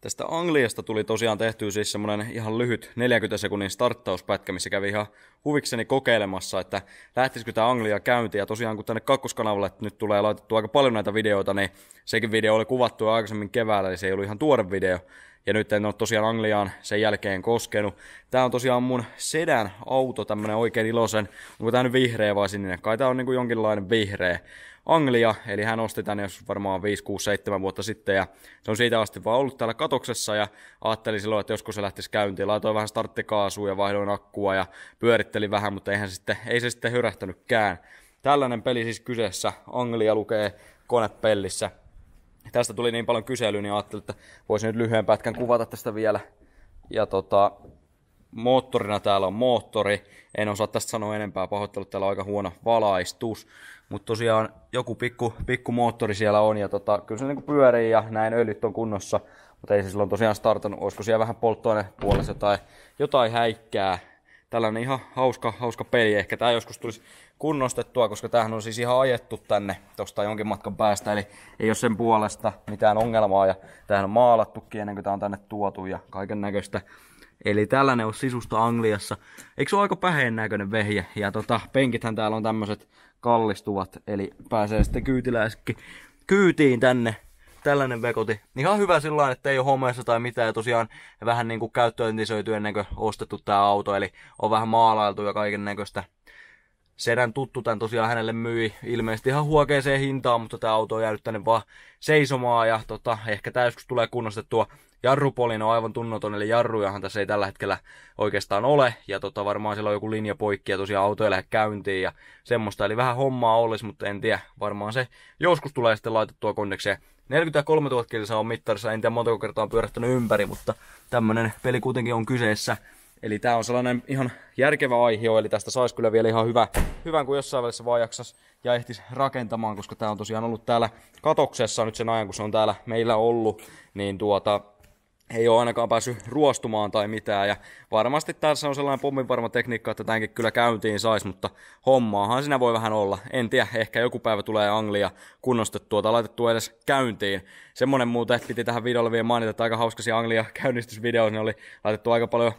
Tästä Angliasta tuli tosiaan tehty siis semmoinen ihan lyhyt 40 sekunnin starttauspätkä, missä kävi ihan huvikseni kokeilemassa, että lähtisikö tämä Anglia käynti. Ja tosiaan kun tänne kakkoskanavalle nyt tulee laitettu aika paljon näitä videoita, niin sekin video oli kuvattu jo aikaisemmin keväällä, eli se ei ollut ihan tuore video. Ja nyt en ole tosiaan Angliaan sen jälkeen koskenut. Tämä on tosiaan mun sedän auto, tämmönen oikein iloisen. Onko tämä nyt vihreä vai sininen? Kai tämä on niin kuin jonkinlainen vihreä. Anglia, eli hän osti tänne jos varmaan 5, 6, 7 vuotta sitten, ja se on siitä asti vaan ollut täällä katoksessa, ja ajattelin silloin, että joskus se lähtisi käyntiin, laitoin vähän starttikaasua ja vaihdoin akkua ja pyörittelin vähän, mutta eihän se sitten, ei se sitten hyrähtänytkään. Tällainen peli siis kyseessä, Anglia lukee konepellissä. Tästä tuli niin paljon kyselyä, niin ajattelin, että voisin nyt lyhyen pätkän kuvata tästä vielä. Ja tota, moottorina täällä on moottori. En osaa tästä sanoa enempää, pahoittelut, täällä on aika huono valaistus. Mutta tosiaan joku pikku, pikku moottori siellä on ja tota, kyllä se niinku pyörii ja näin öljyt on kunnossa. Mutta ei se silloin tosiaan startannut, olisiko siellä vähän polttoainepuolessa jotain, jotain häikkää. Tällainen ihan hauska, hauska peli. Ehkä tämä joskus tulisi kunnostettua, koska tämähän on siis ihan ajettu tänne tuosta jonkin matkan päästä, eli ei ole sen puolesta mitään ongelmaa, ja tämähän on maalattukin ennen kuin tämä on tänne tuotu, ja kaiken näköistä Eli tällainen on sisusta Angliassa. Eikö se ole aika päheen näköinen vehje? Ja tota, penkithän täällä on tämmöiset kallistuvat, eli pääsee sitten kyytiläiskin kyytiin tänne tällainen vekoti. Ihan hyvä sillä että ei ole homeessa tai mitään, ja tosiaan vähän niin kuin käyttööntisöity ennen kuin ostettu tämä auto, eli on vähän maalailtu ja kaiken näköistä Sedän tuttu tämän tosiaan hänelle myi ilmeisesti ihan huokeeseen hintaan, mutta tämä auto on jäänyt tänne vaan seisomaan ja tota, ehkä tämä joskus tulee kunnostettua. Jarrupolin on aivan tunnoton, eli jarrujahan tässä ei tällä hetkellä oikeastaan ole, ja tota, varmaan siellä on joku linja poikki, ja tosiaan auto ei lähde käyntiin, ja semmoista, eli vähän hommaa olisi, mutta en tiedä, varmaan se joskus tulee sitten laitettua kondikseen. 43 000 kilsaa on mittarissa, en tiedä montako kertaa on pyörähtänyt ympäri, mutta tämmönen peli kuitenkin on kyseessä. Eli tämä on sellainen ihan järkevä aihe, eli tästä saisi kyllä vielä ihan hyvä, hyvän, kun jossain välissä vaan jaksas ja ehtisi rakentamaan, koska tämä on tosiaan ollut täällä katoksessa nyt sen ajan, kun se on täällä meillä ollut, niin tuota, ei ole ainakaan päässyt ruostumaan tai mitään. Ja varmasti tässä on sellainen pomminvarma tekniikka, että tämänkin kyllä käyntiin saisi, mutta hommaahan siinä voi vähän olla. En tiedä, ehkä joku päivä tulee Anglia kunnostettua tai laitettua edes käyntiin. Semmonen muuten piti tähän videolle vielä mainita, että aika hauska Anglia käynnistysvideo, ne oli laitettu aika paljon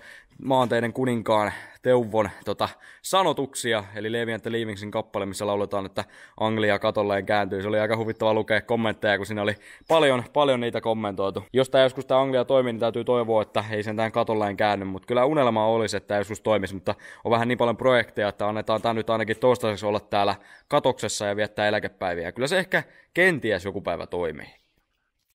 maanteiden kuninkaan Teuvon tota, sanotuksia, eli Levi and Leavingsin kappale, missä lauletaan, että Anglia katolleen kääntyy. Se oli aika huvittava lukea kommentteja, kun siinä oli paljon, paljon niitä kommentoitu. Jos tämä joskus tämä Anglia toimii, niin täytyy toivoa, että ei sen tämän katolleen käänny, mutta kyllä unelma olisi, että tämä joskus toimisi, mutta on vähän niin paljon projekteja, että annetaan tämä nyt ainakin toistaiseksi olla täällä katoksessa ja viettää eläkepäiviä. Kyllä se ehkä kenties joku päivä toimii.